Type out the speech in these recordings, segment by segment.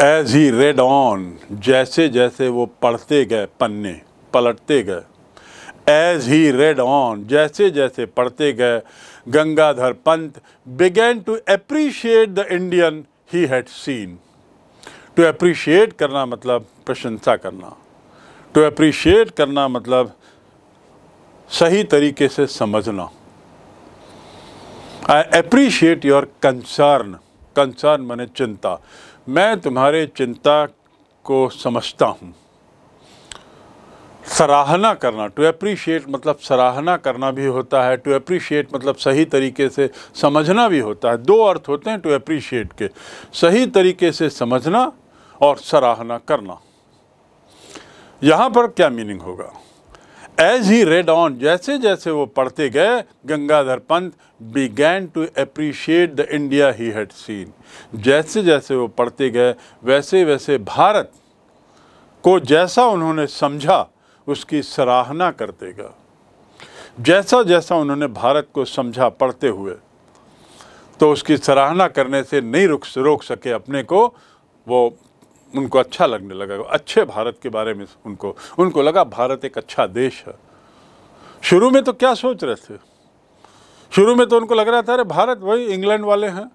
As he red on जैसे जैसे वो पढ़ते गए पन्ने पलटते गए एज ही रेड ऑन जैसे जैसे पढ़ते गए Gangadhar Pant began to appreciate the Indian he had seen to appreciate करना मतलब प्रशंसा करना टू अप्रीशिएट करना मतलब सही तरीके से समझना I appreciate your concern concern मैंने चिंता मैं तुम्हारे चिंता को समझता हूँ सराहना करना टू अप्रीशिएट मतलब सराहना करना भी होता है टू अप्रीशिएट मतलब सही तरीके से समझना भी होता है दो अर्थ होते हैं टू अप्रीशिएट के सही तरीके से समझना और सराहना करना यहाँ पर क्या मीनिंग होगा एज ही रेड ऑन जैसे जैसे वो पढ़ते गए Gangadhar Pant began to appreciate the India he had seen जैसे जैसे वो पढ़ते गए वैसे वैसे भारत को जैसा उन्होंने समझा उसकी सराहना करते गए जैसा जैसा उन्होंने भारत को समझा पढ़ते हुए तो उसकी सराहना करने से नहीं रुक रोक सके अपने को वो उनको अच्छा लगने लगा अच्छे भारत के बारे में उनको उनको लगा भारत एक अच्छा देश है शुरू में तो क्या सोच रहे थे शुरू में तो उनको लग रहा था अरे भारत वही इंग्लैंड वाले हैं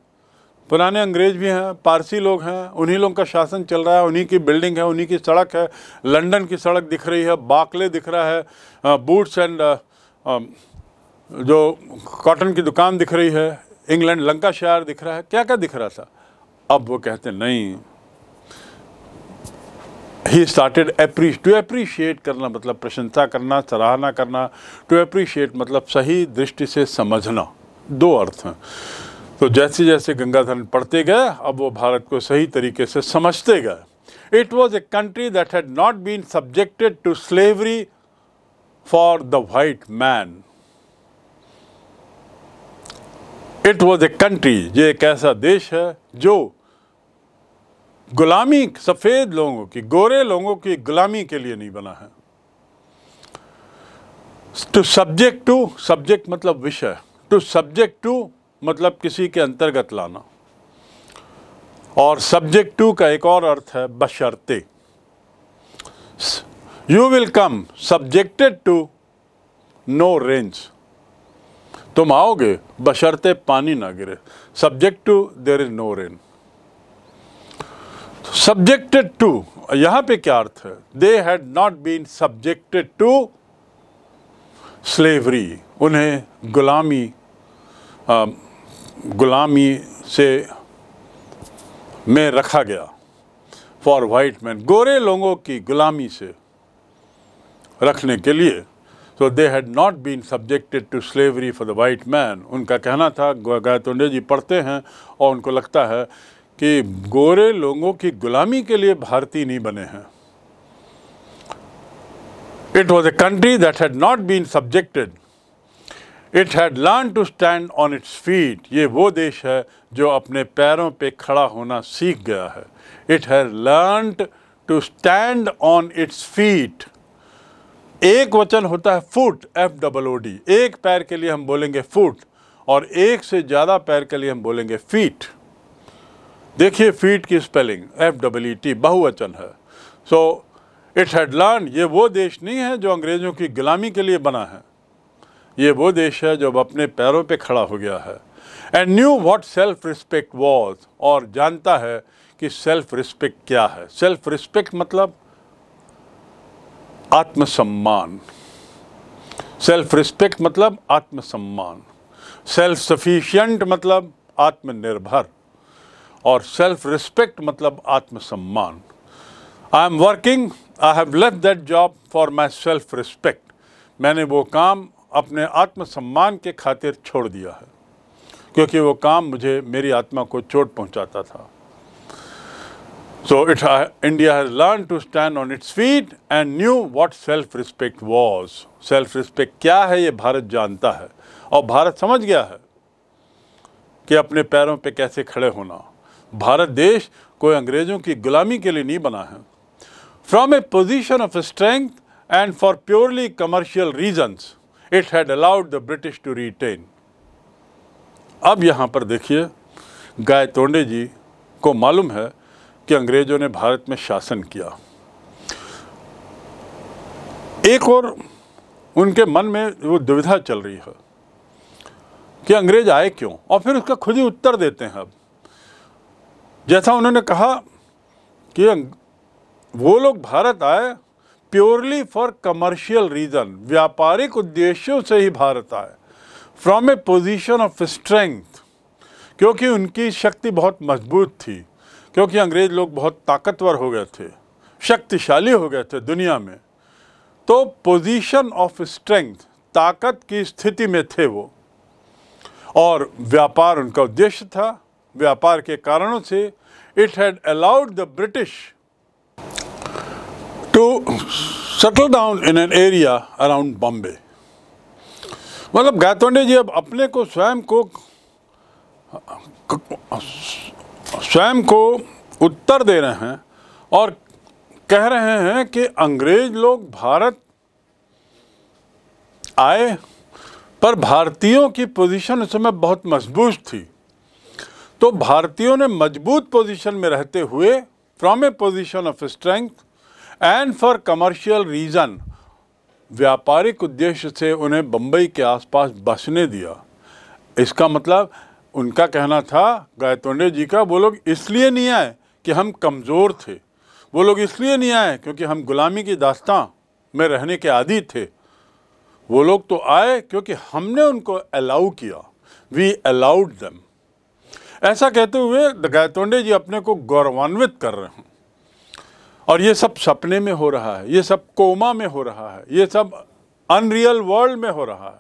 पुराने अंग्रेज भी हैं पारसी लोग हैं उन्हीं लोगों का शासन चल रहा है उन्हीं की बिल्डिंग है उन्हीं की सड़क है लंदन की सड़क दिख रही है बाकले दिख रहा है बूट्स एंड जो कॉटन की दुकान दिख रही है इंग्लैंड लंका शहर दिख रहा है क्या क्या दिख रहा था अब वो कहते नहीं ही स्टार्टेड अप्रीश टू अप्रीशिएट करना मतलब प्रशंसा करना सराहना करना टू अप्रीशिएट मतलब सही दृष्टि से समझना दो अर्थ हैं तो जैसे जैसे गंगाधरन पढ़ते गए अब वो भारत को सही तरीके से समझते गए it was a country that had not been subjected to slavery for the white man it was a country ये एक ऐसा देश है जो गुलामी सफ़ेद लोगों की गोरे लोगों की गुलामी के लिए नहीं बना है टू सब्जेक्ट टू सब्जेक्ट मतलब विषय टू सब्जेक्ट टू मतलब किसी के अंतर्गत लाना और सब्जेक्ट टू का एक और अर्थ है बशर्ते you will come subjected to no rain तुम आओगे बशर्ते पानी ना गिरे subject to there is no rain subjected to यहां पे क्या अर्थ है they had not been subjected to slavery उन्हें गुलामी आ, गुलामी से में रखा गया फॉर वाइट मैन गोरे लोगों की गुलामी से रखने के लिए so they had not been subjected to slavery for the white man उनका कहना था गायतोंडे जी पढ़ते हैं और उनको लगता है कि गोरे लोगों की गुलामी के लिए भारतीय नहीं बने हैं it was a country that had not been subjected it had learn to stand on its feet ये वो देश है जो अपने पैरों पे खड़ा होना सीख गया है it had learn to stand on its feet एक वचन होता है foot F double O D एक पैर के लिए हम बोलेंगे फुट और एक से ज़्यादा पैर के लिए हम बोलेंगे फीट देखिए फीट की स्पेलिंग एफ डबल टी बहुवचन है सो इट्स हेडलैंड ये वो देश नहीं है जो अंग्रेज़ों की गुलामी के लिए बना है ये वो देश है जो अब अपने पैरों पे खड़ा हो गया है and knew what self respect was और जानता है कि सेल्फ रिस्पेक्ट क्या है सेल्फ रिस्पेक्ट मतलब आत्मसम्मान सेल्फ रिस्पेक्ट मतलब आत्मसम्मान सेल्फ सफिशियंट मतलब आत्मनिर्भर और सेल्फ रिस्पेक्ट मतलब आत्मसम्मान I am working I have left that job for my self respect मैंने वो काम अपने आत्मसम्मान के खातिर छोड़ दिया है क्योंकि वो काम मुझे मेरी आत्मा को चोट पहुंचाता था so it India has learn to stand on its feet and knew what self respect was self respect क्या है ये भारत जानता है और भारत समझ गया है कि अपने पैरों पे कैसे खड़े होना भारत देश कोई अंग्रेज़ों की गुलामी के लिए नहीं बना है from a position of strength and for purely commercial reasons it had allowed the British to retain अब यहाँ पर देखिए गाय तोंडे जी को मालूम है कि अंग्रेज़ों ने भारत में शासन किया एक और उनके मन में वो दुविधा चल रही है कि अंग्रेज़ आए क्यों और फिर उसका खुद ही उत्तर देते हैं अब जैसा उन्होंने कहा कि अं- वो लोग भारत आए प्योरली फॉर कमर्शियल रीज़न व्यापारिक उद्देश्यों से ही भारत आए from a position of strength क्योंकि उनकी शक्ति बहुत मजबूत थी क्योंकि अंग्रेज़ लोग बहुत ताकतवर हो गए थे शक्तिशाली हो गए थे दुनिया में तो पोजिशन ऑफ स्ट्रेंथ ताकत की स्थिति में थे वो और व्यापार उनका उद्देश्य था व्यापार के कारणों से it had allowed the British to settle down in an area around Bombay मतलब गायतोंडे जी अब अपने को स्वयं को स्वयं को उत्तर दे रहे हैं और कह रहे हैं कि अंग्रेज लोग भारत आए पर भारतीयों की पोजीशन उस समय बहुत मजबूत थी तो भारतीयों ने मजबूत पोजीशन में रहते हुए from a position of strength and for commercial reason व्यापारिक उद्देश्य से उन्हें बम्बई के आसपास बसने दिया इसका मतलब उनका कहना था गायतोंडे जी का वो लोग इसलिए नहीं आए कि हम कमज़ोर थे वो लोग इसलिए नहीं आए क्योंकि हम गुलामी की दास्तान में रहने के आदि थे वो लोग तो आए क्योंकि हमने उनको अलाउ किया वी अलाउड दम ऐसा कहते हुए गायतोंडे जी अपने को गौरवान्वित कर रहे हैं और ये सब सपने में हो रहा है ये सब कोमा में हो रहा है ये सब अनरियल वर्ल्ड में हो रहा है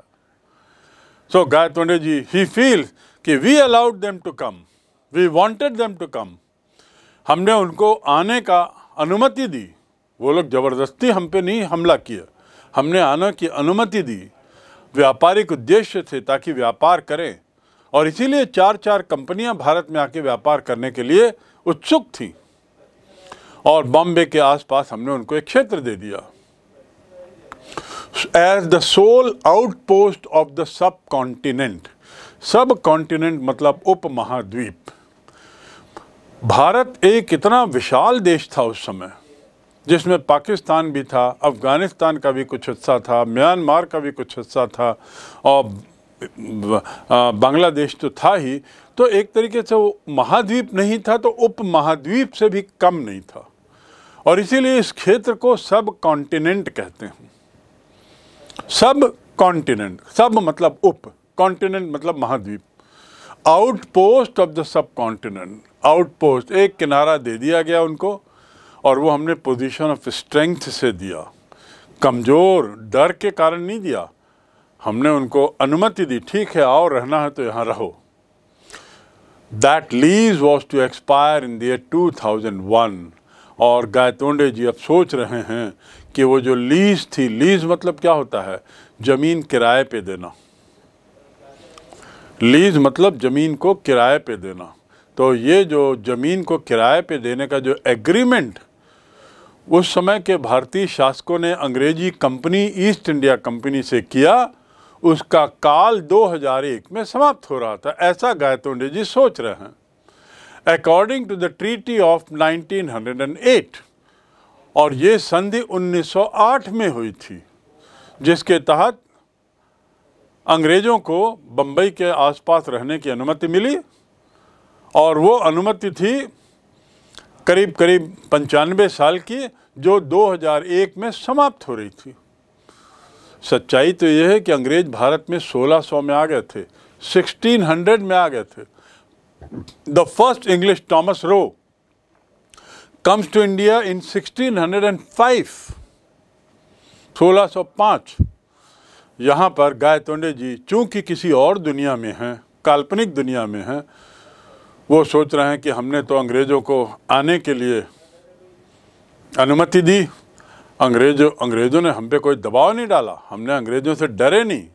सो so, गायतोंडे जी ही फील कि we allowed them to come we wanted them to come हमने उनको आने का अनुमति दी वो लोग ज़बरदस्ती हम पे नहीं हमला किया हमने आने की अनुमति दी व्यापारिक उद्देश्य थे ताकि व्यापार करें और इसीलिए चार चार कंपनियां भारत में आके व्यापार करने के लिए उत्सुक थी और बॉम्बे के आसपास हमने उनको एक क्षेत्र दे दिया as the sole outpost of the subcontinent subcontinent मतलब उप महाद्वीप भारत एक इतना विशाल देश था उस समय जिसमें पाकिस्तान भी था अफ़गानिस्तान का भी कुछ हिस्सा था म्यांमार का भी कुछ हिस्सा था और बांग्लादेश तो था ही तो एक तरीके से वो महाद्वीप नहीं था तो उप महाद्वीप से भी कम नहीं था और इसीलिए इस क्षेत्र को सब कॉन्टिनेंट कहते हैं सब कॉन्टिनेंट सब मतलब उप कॉन्टिनेंट मतलब महाद्वीप outpost of the subcontinent outpost एक किनारा दे दिया गया उनको और वो हमने पोजीशन ऑफ स्ट्रेंथ से दिया कमज़ोर डर के कारण नहीं दिया हमने उनको अनुमति दी ठीक है आओ रहना है तो यहाँ रहो that lease was to expire in the two thousand one और गायतोंडे जी अब सोच रहे हैं कि वो जो लीज थी लीज मतलब क्या होता है ज़मीन किराए पे देना लीज मतलब ज़मीन को किराए पे देना तो ये जो ज़मीन को किराए पे देने का जो एग्रीमेंट उस समय के भारतीय शासकों ने अंग्रेजी कंपनी ईस्ट इंडिया कंपनी से किया उसका काल 2001 में समाप्त हो रहा था ऐसा गायतोंडे जी सोच रहे हैं according to the treaty of 1908 और ये संधि 1908 में हुई थी जिसके तहत अंग्रेज़ों को बम्बई के आसपास रहने की अनुमति मिली और वो अनुमति थी करीब करीब पंचानवे साल की जो 2001 में समाप्त हो रही थी सच्चाई तो यह है कि अंग्रेज़ भारत में 1600 में आ गए थे 1600 में आ गए थे the first English Thomas Roe comes to India in 1605 1605 यहाँ पर गायतोंडे जी चूंकि किसी और दुनिया में हैं काल्पनिक दुनिया में हैं वो सोच रहे हैं कि हमने तो अंग्रेज़ों को आने के लिए अनुमति दी अंग्रेजों अंग्रेज़ों ने हम पे कोई दबाव नहीं डाला हमने अंग्रेज़ों से डरे नहीं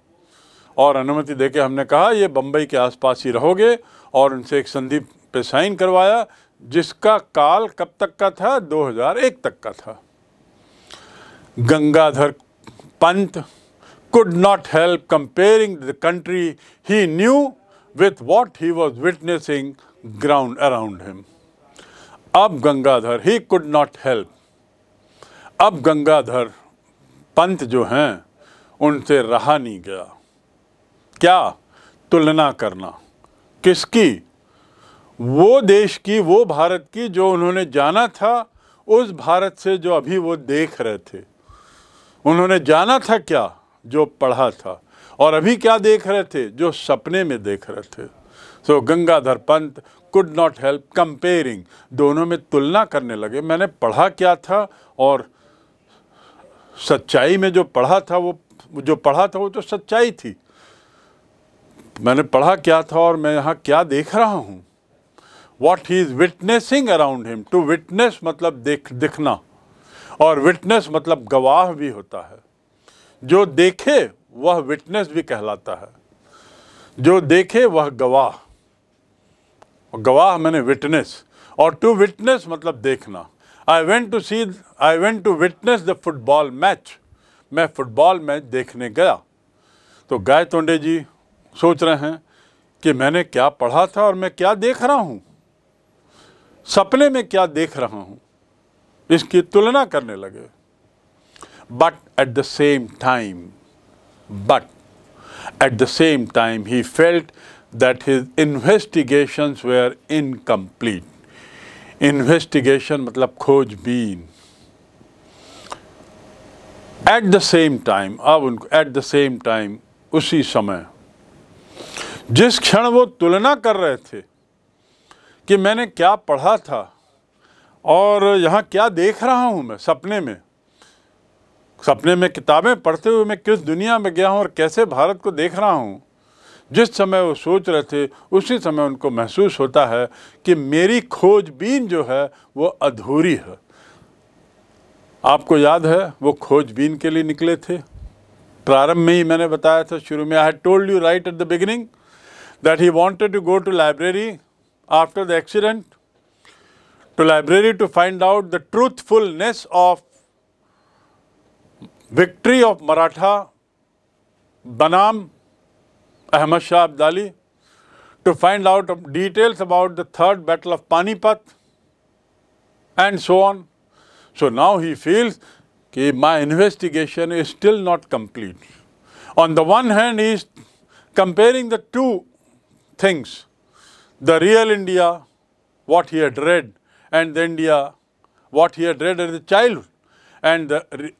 और अनुमति दे के हमने कहा ये बम्बई के आसपास ही रहोगे और उनसे एक संधि पे साइन करवाया जिसका काल कब तक का था 2001 तक का था Gangadhar Pant could not help comparing the country he knew with what he was witnessing ground around him अब Gangadhar he could not help अब गंगाधर पंत जो हैं उनसे रहा नहीं गया क्या तुलना करना किसकी वो देश की वो भारत की जो उन्होंने जाना था उस भारत से जो अभी वो देख रहे थे उन्होंने जाना था क्या जो पढ़ा था और अभी क्या देख रहे थे जो सपने में देख रहे थे so so, Gangadhar Pant could not help comparing दोनों में तुलना करने लगे मैंने पढ़ा क्या था और सच्चाई में जो पढ़ा था वो जो पढ़ा था वो तो सच्चाई थी मैंने पढ़ा क्या था और मैं यहाँ क्या देख रहा हूँ what he is witnessing around him to witness मतलब देख दिखना और विटनेस मतलब गवाह भी होता है जो देखे वह विटनेस भी कहलाता है जो देखे वह गवाह गवाह मैंने विटनेस और टू विटनेस मतलब देखना I went to see I went to witness the football match मैं फुटबॉल मैच देखने गया तो गाय तोंडे जी सोच रहे हैं कि मैंने क्या पढ़ा था और मैं क्या देख रहा हूँ सपने में क्या देख रहा हूँ इसकी तुलना करने लगे but at the same time but at the same time he felt that his investigations were incomplete investigation मतलब खोजबीन एट द सेम टाइम अब उनको एट द सेम टाइम उसी समय जिस क्षण वो तुलना कर रहे थे कि मैंने क्या पढ़ा था और यहाँ क्या देख रहा हूँ मैं सपने में सपने में किताबें पढ़ते हुए मैं किस दुनिया में गया हूँ और कैसे भारत को देख रहा हूँ जिस समय वो सोच रहे थे उसी समय उनको महसूस होता है कि मेरी खोजबीन जो है वो अधूरी है आपको याद है वो खोजबीन के लिए निकले थे प्रारंभ में ही मैंने बताया था शुरू में I told you right at the beginning that he wanted to go to library after the accident to library to find out the truthfulness of victory of Maratha बनाम Ahmad Shah Abdali to find out details about the third battle of Panipat and so on. So now he feels that my investigation is still not complete. On the one hand, he is comparing the two things, the real India, what he had read, and the India, what he had read as a child, and the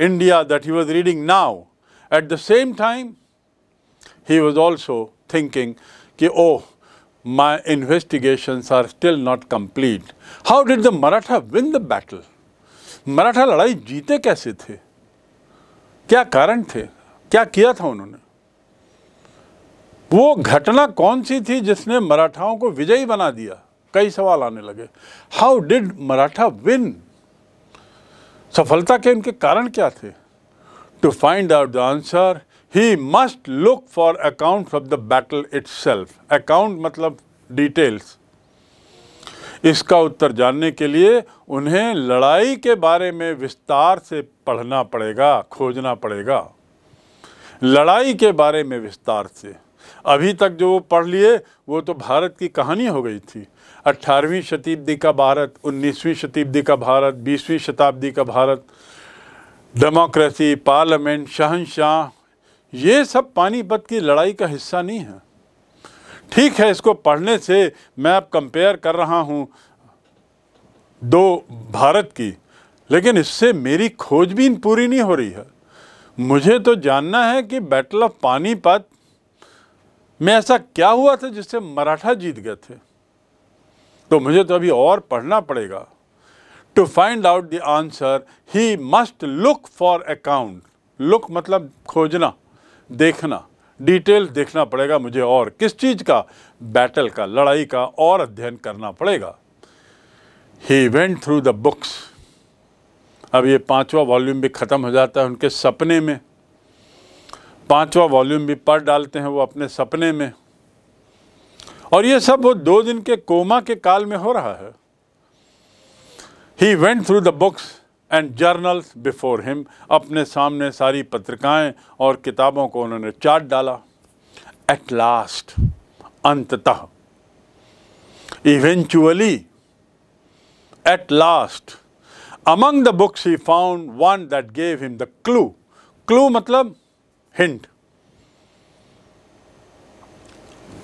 India that he was reading now. At the same time, he was also thinking, ki, oh, my investigations are still not complete. How did the Maratha win the battle? Maratha लड़ाई जीते कैसे थे क्या कारण थे क्या किया था उन्होंने वो घटना कौन सी थी जिसने मराठाओं को विजयी बना दिया कई सवाल आने लगे हाउ डिड मराठा विन सफलता के उनके कारण क्या थे to find out the answer he must look for account of the battle itself account मतलब डिटेल्स इसका उत्तर जानने के लिए उन्हें लड़ाई के बारे में विस्तार से पढ़ना पड़ेगा खोजना पड़ेगा लड़ाई के बारे में विस्तार से अभी तक जो वो पढ़ लिए वो तो भारत की कहानी हो गई थी 18वीं शताब्दी का भारत 19वीं शताब्दी का भारत 20वीं शताब्दी का भारत डेमोक्रेसी पार्लियामेंट शहनशाह ये सब पानीपत की लड़ाई का हिस्सा नहीं है ठीक है इसको पढ़ने से मैं अब कंपेयर कर रहा हूँ दो भारत की लेकिन इससे मेरी खोजबीन पूरी नहीं हो रही है मुझे तो जानना है कि बैटल ऑफ पानीपत में ऐसा क्या हुआ था जिससे मराठा जीत गए थे तो मुझे तो अभी और पढ़ना पड़ेगा to find out the answer he must look for account look मतलब खोजना देखना डिटेल देखना पड़ेगा मुझे और किस चीज़ का बैटल का लड़ाई का और अध्ययन करना पड़ेगा he went through the books अब ये पांचवा वॉल्यूम भी ख़त्म हो जाता है उनके सपने में पांचवा वॉल्यूम भी पढ़ डालते हैं वो अपने सपने में और ये सब वो दो दिन के कोमा के काल में हो रहा है he went through the books and journals before him अपने सामने सारी पत्रिकाएं और किताबों को उन्होंने चाट डाला एट लास्ट अंततः eventually at last among the books he found one that gave him the clue clue मतलब हिंट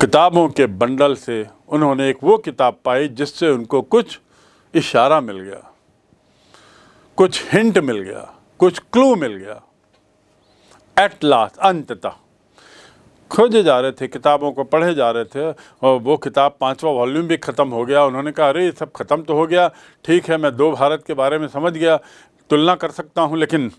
किताबों के बंडल से उन्होंने एक वो किताब पाई जिससे उनको कुछ इशारा मिल गया कुछ हिंट मिल गया कुछ क्लू मिल गया एट लास्ट अंततः खोजे जा रहे थे किताबों को पढ़े जा रहे थे और वो किताब पांचवा वॉल्यूम भी ख़त्म हो गया उन्होंने कहा अरे ये सब ख़त्म तो हो गया ठीक है मैं दो भारत के बारे में समझ गया तुलना कर सकता हूँ लेकिन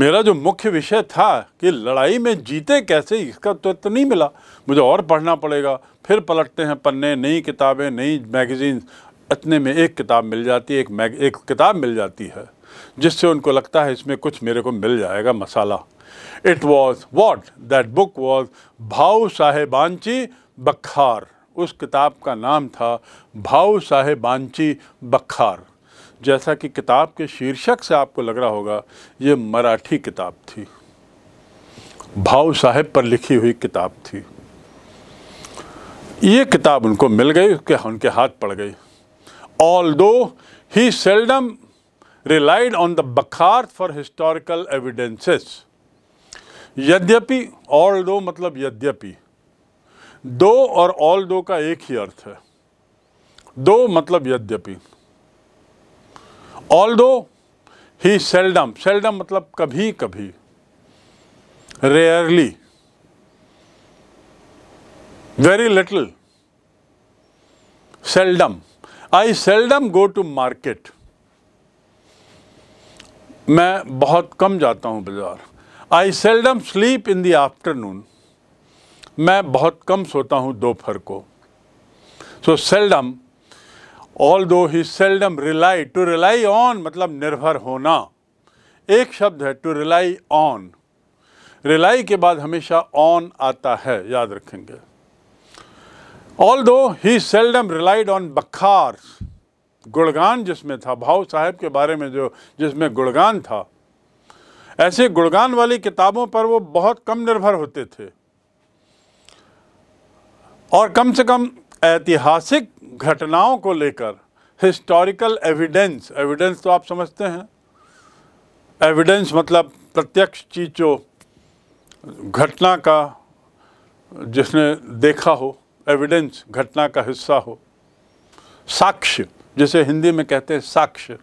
मेरा जो मुख्य विषय था कि लड़ाई में जीते कैसे इसका तो, तो नहीं मिला मुझे और पढ़ना पड़ेगा फिर पलटते हैं पन्ने नई किताबें नई मैगजीन्स इतने में एक किताब मिल जाती है एक मैग एक किताब मिल जाती है जिससे उनको लगता है इसमें कुछ मेरे को मिल जाएगा मसाला it was what that book was Bhau साहेबांची बखार उस किताब का नाम था भाव साहेबांची बखार जैसा कि किताब के शीर्षक से आपको लग रहा होगा ये मराठी किताब थी भाव साहेब पर लिखी हुई किताब थी ये किताब उनको मिल गई उसके उनके हाथ पड़ गई although he seldom relied on the Bakhart for historical evidences. यद्यपि ऑल दो मतलब यद्यपि दो और ऑल दो का एक ही अर्थ है दो मतलब यद्यपि although he seldom seldom मतलब कभी कभी rarely very little seldom I seldom go to market मैं बहुत कम जाता हूँ बाज़ार I seldom sleep in the afternoon मैं बहुत कम सोता हूँ दोपहर को सो seldom although he seldom rely to rely on मतलब निर्भर होना एक शब्द है टू रिलाई ऑन रिलाई के बाद हमेशा ऑन आता है याद रखेंगे Although he seldom relied on bakkars, गुड़गान जिसमें था भाव साहब के बारे में जो जिसमें गुड़गान था ऐसे गुड़गान वाली किताबों पर वो बहुत कम निर्भर होते थे और कम से कम ऐतिहासिक घटनाओं को लेकर हिस्टोरिकल एविडेंस एविडेंस तो आप समझते हैं एविडेंस मतलब प्रत्यक्ष चीज जो घटना का जिसने देखा हो एविडेंस घटना का हिस्सा हो साक्ष्य जिसे हिंदी में कहते हैं साक्ष्य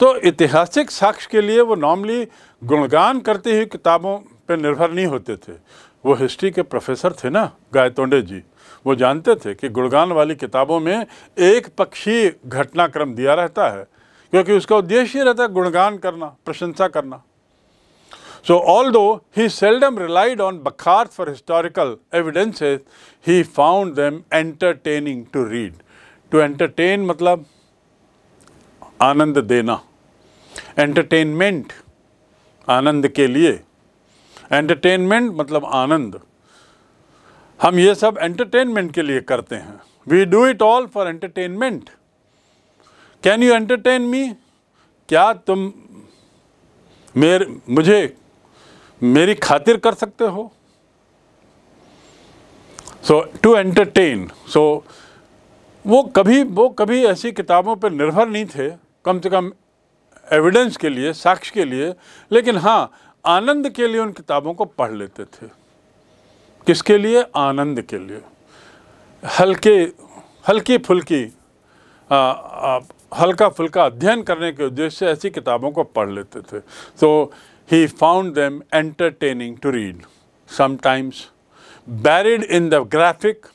तो ऐतिहासिक साक्ष्य के लिए वो नॉर्मली गुणगान करते हुए किताबों पर निर्भर नहीं होते थे वो हिस्ट्री के प्रोफेसर थे ना गायतोंडे जी वो जानते थे कि गुणगान वाली किताबों में एक पक्षी घटनाक्रम दिया रहता है क्योंकि उसका उद्देश्य रहता है गुणगान करना प्रशंसा करना So although he seldom relied on Bakharth for historical evidences, he found them entertaining to read. To entertain matlab anand dena. entertainment anand ke liye. entertainment matlab anand. हम ये सब entertainment के लिए करते हैं We do it all for entertainment. Can you entertain me? क्या तुम मेरे मुझे मेरी खातिर कर सकते हो सो टू एंटरटेन सो वो कभी वो कभी ऐसी किताबों पर निर्भर नहीं थे कम से कम एविडेंस के लिए साक्ष्य के लिए लेकिन हाँ आनंद के लिए उन किताबों को पढ़ लेते थे किसके लिए आनंद के लिए हल्के हल्की फुल्की आ, आ, हल्का फुल्का अध्ययन करने के उद्देश्य से ऐसी किताबों को पढ़ लेते थे तो so, he found them entertaining to read, sometimes buried in the graphic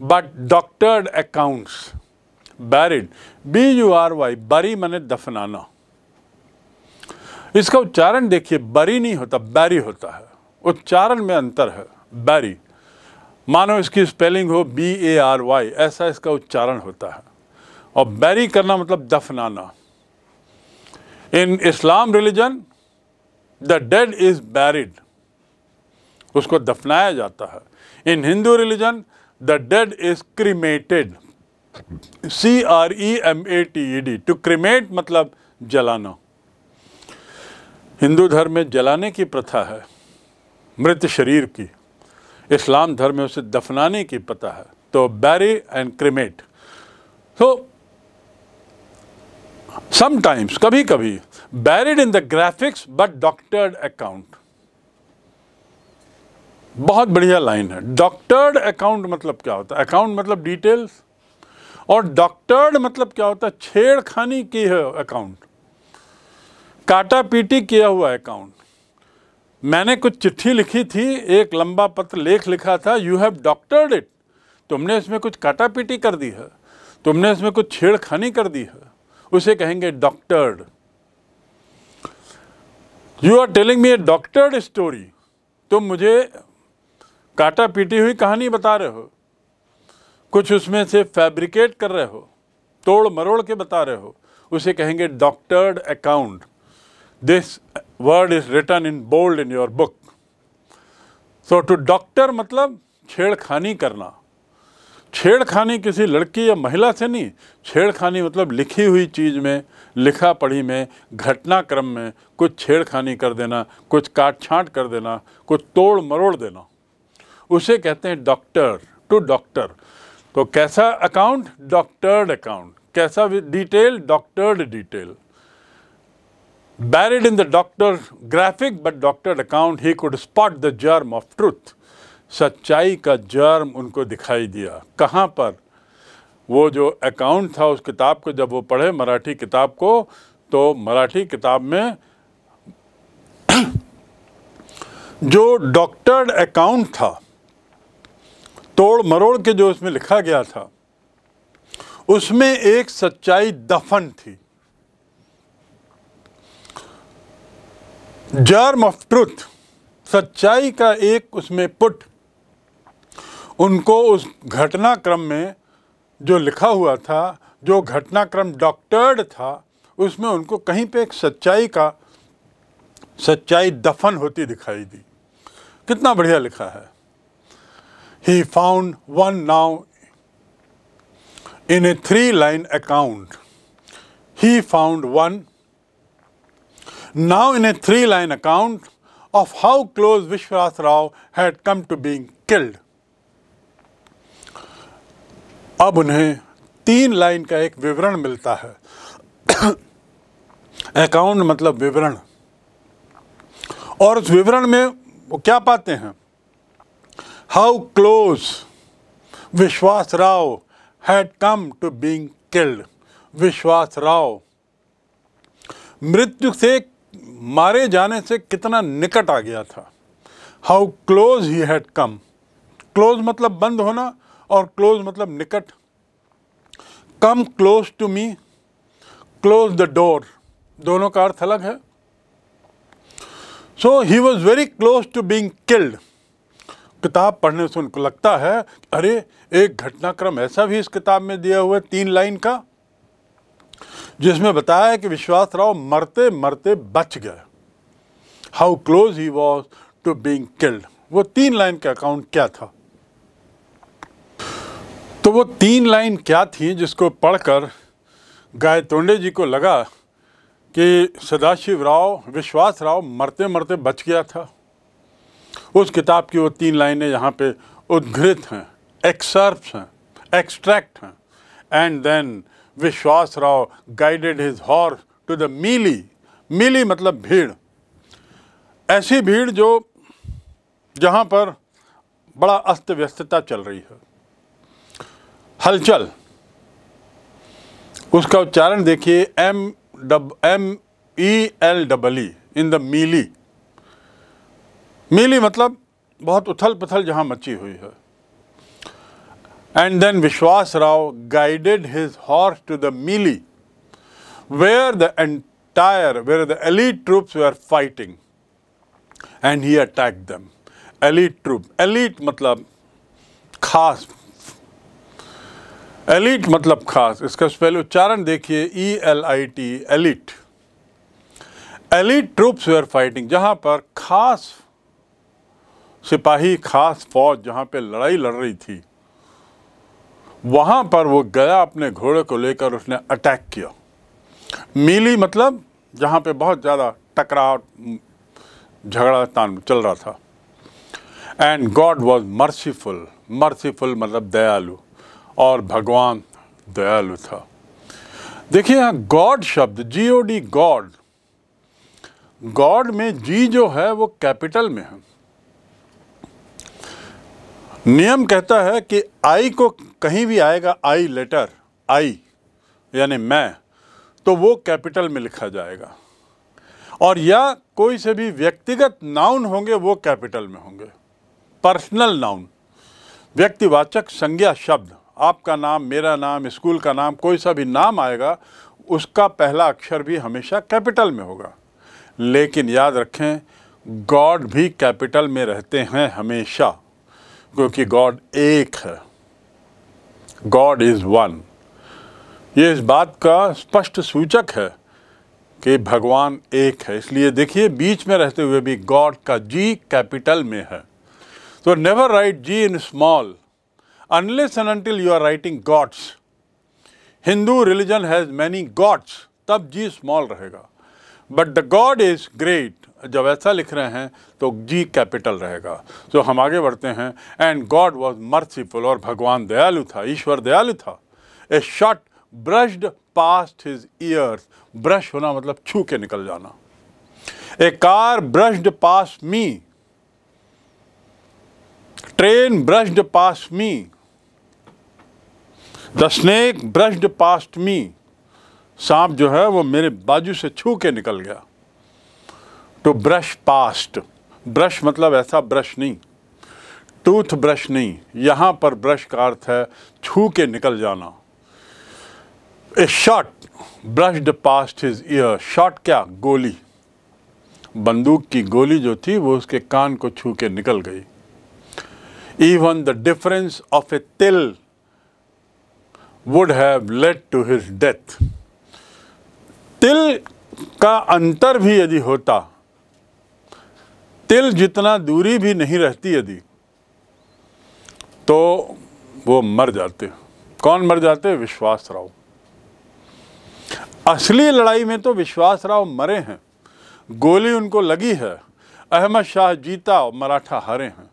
but doctored accounts. Buried, B-U-R-Y, बरी मने दफनाना इसका उच्चारण देखिए बरी नहीं होता बैरी होता है उच्चारण में अंतर है बैरी मानो इसकी स्पेलिंग हो बी ए आर वाई ऐसा इसका उच्चारण होता है और बैरी करना मतलब दफनाना in Islam religion the dead is buried उसको दफनाया जाता है in Hindu religion the dead is cremated C R E M A T E D to cremate मतलब जलाना हिंदू धर्म में जलाने की प्रथा है मृत शरीर की इस्लाम धर्म में उसे दफनाने की प्रथा है तो बैरी एंड क्रीमेट तो so, समटाइम्स कभी कभी buried in the graphics but doctored account बहुत बढ़िया लाइन है डॉक्टर्ड अकाउंट मतलब क्या होता है अकाउंट मतलब डिटेल्स और डॉक्टर्ड मतलब क्या होता है छेड़खानी की है अकाउंट काटा पीटी किया हुआ अकाउंट मैंने कुछ चिट्ठी लिखी थी एक लंबा पत्र लेख लिखा था यू हैव डॉक्टर्ड इट तुमने इसमें कुछ काटा पीटी कर दी है तुमने इसमें कुछ छेड़खानी कर दी है उसे कहेंगे doctored you are telling me a doctored story तुम मुझे काटा पीटी हुई कहानी बता रहे हो कुछ उसमें से फैब्रिकेट कर रहे हो तोड़ मरोड़ के बता रहे हो उसे कहेंगे doctored account this word is written in bold in your book so to doctor मतलब छेड़खानी करना छेड़खानी किसी लड़की या महिला से नहीं छेड़खानी मतलब लिखी हुई चीज़ में लिखा पढ़ी में घटनाक्रम में कुछ छेड़खानी कर देना कुछ काट छाँट कर देना कुछ तोड़ मरोड़ देना उसे कहते हैं डॉक्टर टू डॉक्टर तो कैसा अकाउंट डॉक्टर्ड अकाउंट कैसा detail doctored detail buried in the doctor graphic but doctored account he could spot the germ of truth सच्चाई का जर्म उनको दिखाई दिया कहाँ पर वो जो अकाउंट था उस किताब को जब वो पढ़े मराठी किताब को तो मराठी किताब में जो डॉक्टर्ड अकाउंट था तोड़ मरोड़ के जो उसमें लिखा गया था उसमें एक सच्चाई दफन थी जर्म ऑफ ट्रुथ सच्चाई का एक उसमें पुट उनको उस घटनाक्रम में जो लिखा हुआ था जो घटनाक्रम डॉक्टर्ड था उसमें उनको कहीं पे एक सच्चाई का सच्चाई दफन होती दिखाई दी कितना बढ़िया लिखा है he found one now in a three line account he found one now in a three line account of how close Vishwanath Rao had come to being killed अब उन्हें तीन लाइन का एक विवरण मिलता है अकाउंट मतलब विवरण और उस विवरण में वो क्या पाते हैं how close Vishwas Rao had come to being killed Vishwas Rao मृत्यु से मारे जाने से कितना निकट आ गया था how close he had come close मतलब बंद होना और क्लोज मतलब निकट come close to me close the door दोनों का अर्थ अलग है so he was very close to being killed किताब पढ़ने से उनको लगता है अरे एक घटनाक्रम ऐसा भी इस किताब में दिया हुआ है तीन लाइन का जिसमें बताया है कि विश्वास राव मरते मरते बच गए how close he was to being killed वो तीन लाइन का अकाउंट क्या था तो वो तीन लाइन क्या थी जिसको पढ़कर गायतोंडे जी को लगा कि सदाशिव राव विश्वास राव मरते मरते बच गया था उस किताब की वो तीन लाइनें यहाँ पे उद्घृत हैं एक्सर्प्स हैं एक्सट्रैक्ट हैं and then Vishwas Rao guided his horse to the melee melee मतलब भीड़ ऐसी भीड़ जो जहाँ पर बड़ा अस्त व्यस्तता चल रही है हलचल उसका उच्चारण देखिए M double M E L double E in the melee melee मतलब बहुत उथल पुथल जहाँ मची हुई है and then Vishwas Rao guided his horse to the melee where the entire where the elite troops were are fighting and he attack them elite troop elite मतलब खास एलिट मतलब खास इसका पहले उच्चारण देखिए E L I T elite elite troops were fighting जहाँ पर खास सिपाही खास फौज जहाँ पे लड़ाई लड़ रही थी वहाँ पर वो गया अपने घोड़े को लेकर उसने अटैक किया मीली मतलब जहाँ पे बहुत ज़्यादा टकराव झगड़ा तान चल रहा था and God was merciful merciful मतलब दयालु और भगवान दयालु था देखिए यहाँ गॉड शब्द G O D God God में जी जो है वो कैपिटल में है नियम कहता है कि आई को कहीं भी आएगा आई लेटर आई यानी मैं तो वो कैपिटल में लिखा जाएगा और या कोई से भी व्यक्तिगत नाउन होंगे वो कैपिटल में होंगे पर्सनल नाउन व्यक्तिवाचक संज्ञा शब्द आपका नाम मेरा नाम स्कूल का नाम कोई सा भी नाम आएगा उसका पहला अक्षर भी हमेशा कैपिटल में होगा लेकिन याद रखें गॉड भी कैपिटल में रहते हैं हमेशा क्योंकि गॉड एक है गॉड इज़ वन ये इस बात का स्पष्ट सूचक है कि भगवान एक है इसलिए देखिए बीच में रहते हुए भी गॉड का जी कैपिटल में है तो never write G in small unless and until you are writing gods Hindu religion has many gods तब जी स्मॉल रहेगा but the God is great जब ऐसा लिख रहे हैं तो जी कैपिटल रहेगा तो हम आगे बढ़ते हैं एंड गॉड वॉज मर्सीफुल और भगवान दयालु था ईश्वर दयालु था a shot brushed past his ears brush होना मतलब छू के निकल जाना a car brushed past me train brushed past me the snake brushed past me सांप जो है वो मेरे बाजू से छू के निकल गया टू ब्रश पास्ट ब्रश मतलब ऐसा ब्रश नहीं टूथ ब्रश नहीं यहाँ पर ब्रश का अर्थ है छू के निकल जाना a shot brushed past his ear shot क्या गोली बंदूक की गोली जो थी वो उसके कान को छू के निकल गई even the difference of a til would have led to his death तिल का अंतर भी यदि होता तिल जितना दूरी भी नहीं रहती यदि तो वो मर जाते कौन मर जाते विश्वास राव असली लड़ाई में तो विश्वास राव मरे हैं गोली उनको लगी है अहमद शाह जीता और मराठा हारे हैं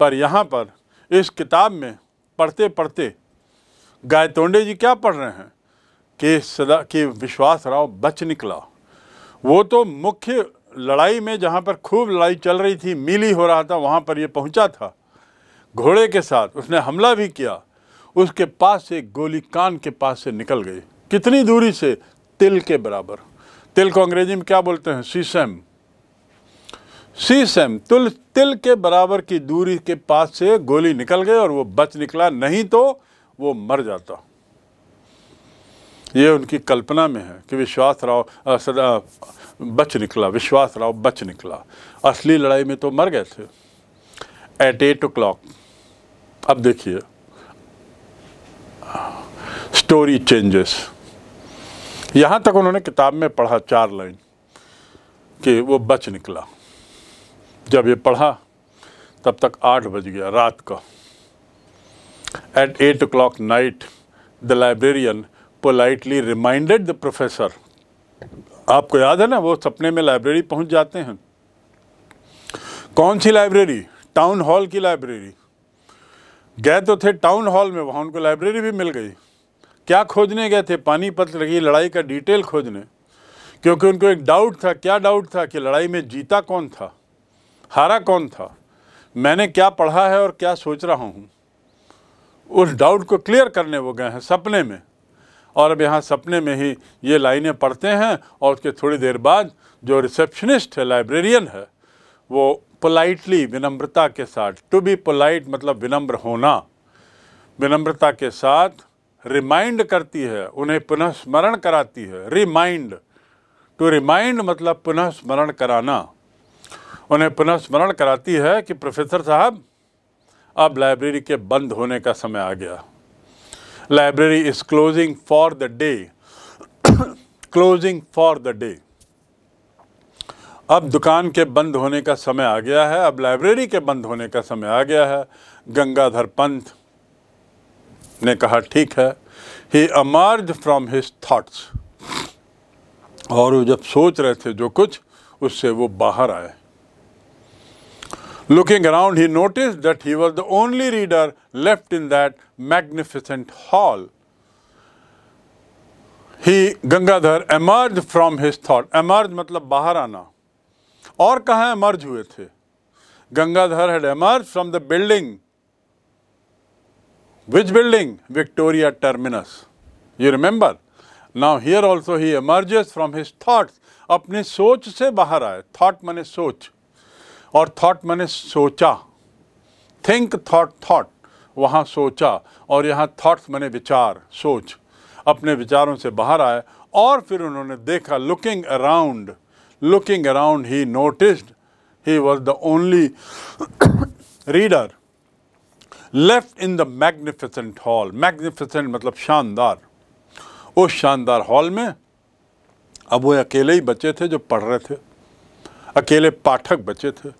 पर यहाँ पर इस किताब में पढ़ते पढ़ते गायतोंडे जी क्या पढ़ रहे हैं कि सदा कि विश्वास राव बच निकला वो तो मुख्य लड़ाई में जहाँ पर खूब लड़ाई चल रही थी मिली हो रहा था वहाँ पर ये पहुँचा था घोड़े के साथ उसने हमला भी किया उसके पास से गोली कान के पास से निकल गई कितनी दूरी से तिल के बराबर तिल को अंग्रेजी में क्या बोलते हैं सीसम सीसम तुल तिल के बराबर की दूरी के पास से गोली निकल गई और वो बच निकला नहीं तो वो मर जाता ये उनकी कल्पना में है कि विश्वास राव सदा बच निकला विश्वास राव बच निकला असली लड़ाई में तो मर गए थे एट एट ओ क्लॉक अब देखिए स्टोरी चेंजेस यहाँ तक उन्होंने किताब में पढ़ा चार लाइन कि वो बच निकला जब ये पढ़ा तब तक आठ बज गया रात का At 8 o'clock night, the librarian politely reminded the professor. आपको याद है ना वो सपने में लाइब्रेरी पहुंच जाते हैं कौन सी लाइब्रेरी टाउन हॉल की लाइब्रेरी गए तो थे टाउन हॉल में वहाँ उनको लाइब्रेरी भी मिल गई क्या खोजने गए थे पानीपत लगी लड़ाई का डिटेल खोजने क्योंकि उनको एक डाउट था क्या डाउट था कि लड़ाई में जीता कौन था हारा कौन था मैंने क्या पढ़ा है और क्या सोच रहा हूँ उस डाउट को क्लियर करने वो गए हैं सपने में और अब यहाँ सपने में ही ये लाइनें पढ़ते हैं और उसके थोड़ी देर बाद जो रिसेप्शनिस्ट है लाइब्रेरियन है वो पोलाइटली विनम्रता के साथ टू बी पोलाइट मतलब विनम्र होना विनम्रता के साथ रिमाइंड करती है उन्हें पुनः स्मरण कराती है रिमाइंड टू रिमाइंड मतलब पुनः स्मरण कराना उन्हें पुनः स्मरण कराती है कि प्रोफेसर साहब अब लाइब्रेरी के बंद होने का समय आ गया library is closing for the day closing for the day अब दुकान के बंद होने का समय आ गया है अब लाइब्रेरी के बंद होने का समय आ गया है गंगाधर पंत ने कहा ठीक है he emerged from his thoughts और वो जब सोच रहे थे जो कुछ उससे वो बाहर आए Looking around, he noticed that he was the only reader left in that magnificent hall. He, Gangadhar, emerged from his thought. Emerge means bahar aana. और kahan emerge हुए the? Gangadhar had emerged from the building. Which building? Victoria Terminus. You remember? Now here also he emerges from his thoughts. Apne soch se bahar aaye. Thought means soch. और thought मैंने सोचा think thought thought वहाँ सोचा और यहाँ thoughts मैंने विचार सोच अपने विचारों से बाहर आए और फिर उन्होंने देखा looking around looking around he noticed he was the only reader left in the magnificent hall magnificent मतलब शानदार उस शानदार हॉल में अब वो अकेले ही बचे थे जो पढ़ रहे थे अकेले पाठक बचे थे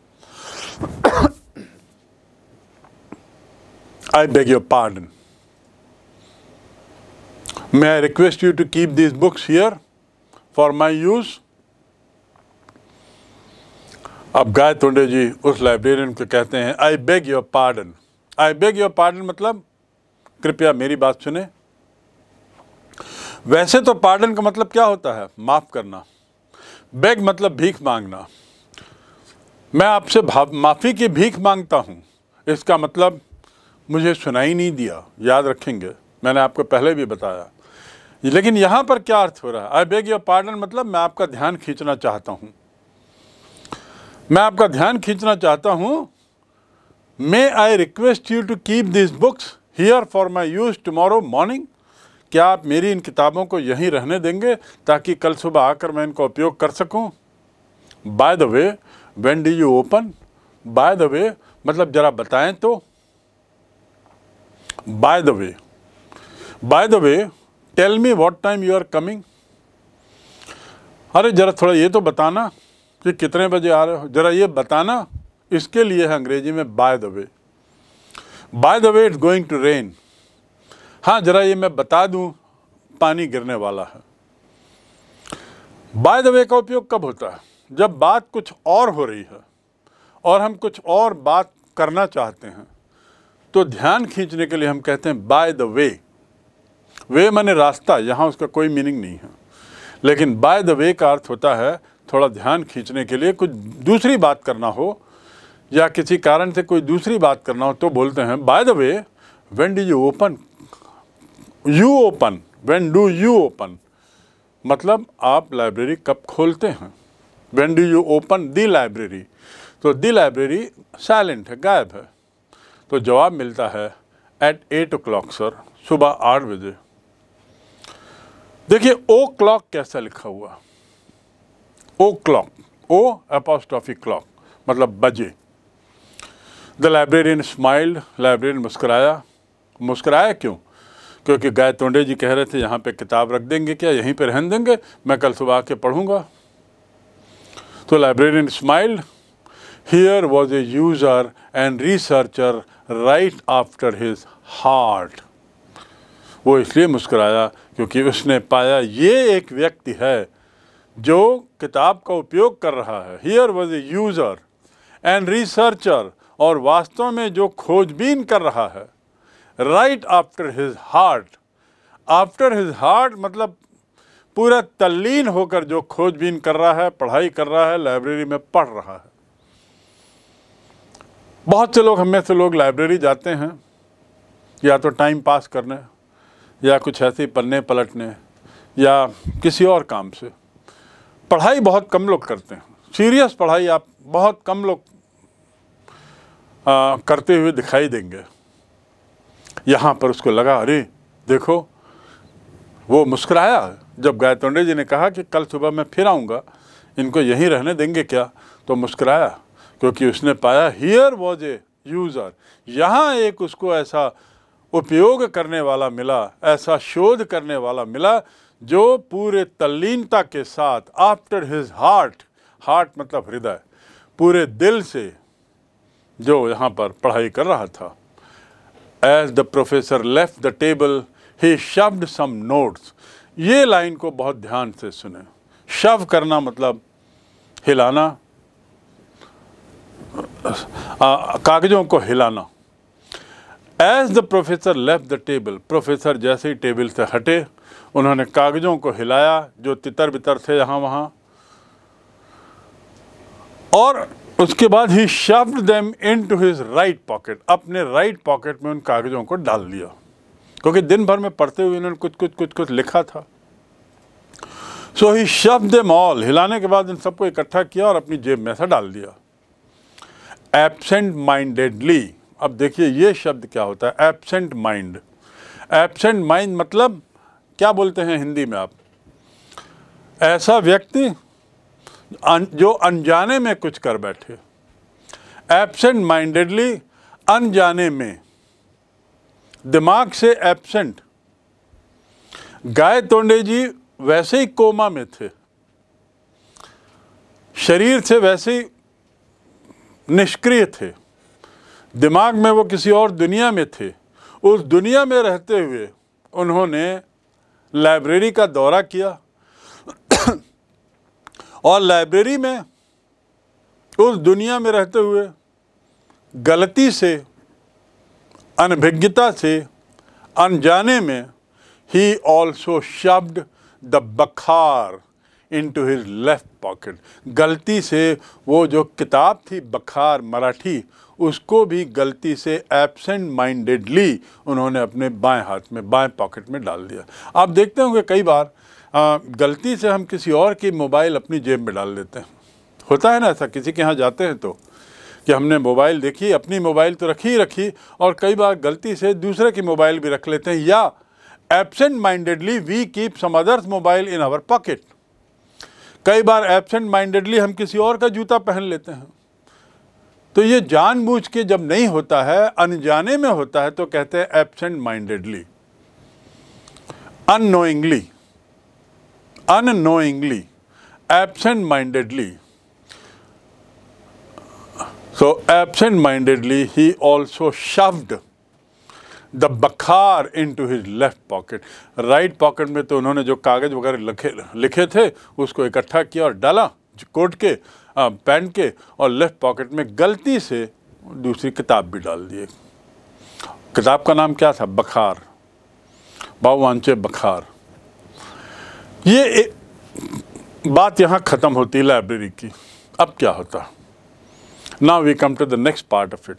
I beg your pardon. May I request you to keep these books here for my use? अब गायतोंडे जी उस लाइब्रेरियन को कहते हैं I beg your pardon I beg your pardon मतलब कृपया मेरी बात सुने वैसे तो पार्डन का मतलब क्या होता है माफ़ करना बेग मतलब भीख मांगना मैं आपसे भाव माफ़ी की भीख मांगता हूँ इसका मतलब मुझे सुनाई नहीं दिया याद रखेंगे मैंने आपको पहले भी बताया लेकिन यहाँ पर क्या अर्थ हो रहा है आई बेग योर पार्डन मतलब मैं आपका ध्यान खींचना चाहता हूँ मैं आपका ध्यान खींचना चाहता हूँ may I request you to keep this books here for my use tomorrow morning क्या आप मेरी इन किताबों को यहीं रहने देंगे ताकि कल सुबह आकर मैं इनका उपयोग कर सकूँ by the way when do you open by the way मतलब ज़रा बताएं तो by the way by the way tell me what time you are coming अरे ज़रा थोड़ा ये तो बताना कि कितने बजे आ रहे हो ज़रा ये बताना इसके लिए है अंग्रेजी में by the way by the way it's going to rain हाँ ज़रा ये मैं बता दूँ पानी गिरने वाला है बाय द वे का उपयोग कब होता है जब बात कुछ और हो रही है और हम कुछ और बात करना चाहते हैं तो ध्यान खींचने के लिए हम कहते हैं बाय द वे वे माने रास्ता यहाँ उसका कोई मीनिंग नहीं है लेकिन बाय द वे का अर्थ होता है थोड़ा ध्यान खींचने के लिए कुछ दूसरी बात करना हो या किसी कारण से कोई दूसरी बात करना हो तो बोलते हैं by the way when do you open you open when do you open मतलब आप लाइब्रेरी कब खोलते हैं when do you open the library तो दी लाइब्रेरी साइलेंट है गायब है तो जवाब मिलता है eight eight o'clock sir सुबह आठ बजे देखिए ओ क्लॉक कैसा लिखा हुआ o'clock o apostrophe clock मतलब बजे द लाइब्रेरियन स्माइल्ड लाइब्रेरियन मुस्कराया मुस्कराया क्यों क्योंकि गाय तोंडे जी कह रहे थे यहाँ पे किताब रख देंगे क्या यहीं पे रहन देंगे मैं कल सुबह आके पढ़ूंगा तो librarian smiled. Here was a user and researcher right after his heart. वो इसलिए मुस्कराया क्योंकि उसने पाया ये एक व्यक्ति है जो किताब का उपयोग कर रहा है here was a user and researcher और वास्तव में जो खोजबीन कर रहा है right after his heart after his heart मतलब पूरा तल्लीन होकर जो खोजबीन कर रहा है पढ़ाई कर रहा है लाइब्रेरी में पढ़ रहा है बहुत से लोग हमें से लोग लाइब्रेरी जाते हैं या तो टाइम पास करने या कुछ ऐसे पन्ने पलटने या किसी और काम से पढ़ाई बहुत कम लोग करते हैं सीरियस पढ़ाई आप बहुत कम लोग करते हुए दिखाई देंगे यहाँ पर उसको लगा अरे देखो वो मुस्कराया जब गायतोंडे जी ने कहा कि कल सुबह मैं फिर आऊँगा इनको यहीं रहने देंगे क्या तो मुस्कराया क्योंकि उसने पाया हियर वॉज ए यूज़र यहाँ एक उसको ऐसा उपयोग करने वाला मिला ऐसा शोध करने वाला मिला जो पूरे तल्लीनता के साथ आफ्टर हिज हार्ट हार्ट मतलब हृदय पूरे दिल से जो यहाँ पर पढ़ाई कर रहा था as the professor left the table he shoved some notes ये लाइन को बहुत ध्यान से सुने शव करना मतलब हिलाना कागजों को हिलाना as the professor left the table professor जैसे ही टेबल से हटे उन्होंने कागजों को हिलाया जो तितर बितर थे यहाँ वहाँ और उसके बाद ही shoved them into his right pocket अपने राइट right पॉकेट में उन कागज़ों को डाल दिया क्योंकि दिन भर में पढ़ते हुए इन्होंने कुछ कुछ कुछ कुछ लिखा था सो ही शब्द मॉल हिलाने के बाद इन सबको इकट्ठा किया और अपनी जेब में से डाल दिया एबसेंट माइंडेडली अब देखिए ये शब्द क्या होता है एबसेंट माइंड एबसेंट माइंड मतलब क्या बोलते हैं हिंदी में आप ऐसा व्यक्ति जो अनजाने में कुछ कर बैठे एबसेंट माइंडेडली अनजाने में दिमाग से एब्सेंट गाय तोंडे जी वैसे ही कोमा में थे शरीर से वैसे ही निष्क्रिय थे दिमाग में वो किसी और दुनिया में थे उस दुनिया में रहते हुए उन्होंने लाइब्रेरी का दौरा किया और लाइब्रेरी में उस दुनिया में रहते हुए गलती से अनभिज्ञता से अनजाने में ऑल्सो शब्ड द बखार into his left pocket गलती से वो जो किताब थी बखार मराठी उसको भी गलती से एबसेंट माइंडेडली उन्होंने अपने बाएं हाथ में बाएं पॉकेट में डाल दिया आप देखते होंगे कई बार आ, गलती से हम किसी और की मोबाइल अपनी जेब में डाल देते हैं होता है ना ऐसा किसी के यहाँ जाते हैं तो कि हमने मोबाइल देखी अपनी मोबाइल तो रखी ही रखी और कई बार गलती से दूसरे की मोबाइल भी रख लेते हैं या absent-mindedly we keep some others mobile in our pocket कई बार एबसेंट माइंडेडली हम किसी और का जूता पहन लेते हैं तो ये जानबूझ के जब नहीं होता है अनजाने में होता है तो कहते हैं absent-mindedly annoyingly annoyingly absent-mindedly So absent-mindedly, he also shoved the बखार into his left pocket right pocket में तो उन्होंने जो कागज़ वगैरह लिखे लिखे थे उसको इकट्ठा किया और डाला कोट के पैंट के और लेफ्ट पॉकेट में गलती से दूसरी किताब भी डाल दिए किताब का नाम क्या था बखार बावानचे बखार ये बात यहाँ ख़त्म होती लाइब्रेरी की अब क्या होता Now we come to the next part of it.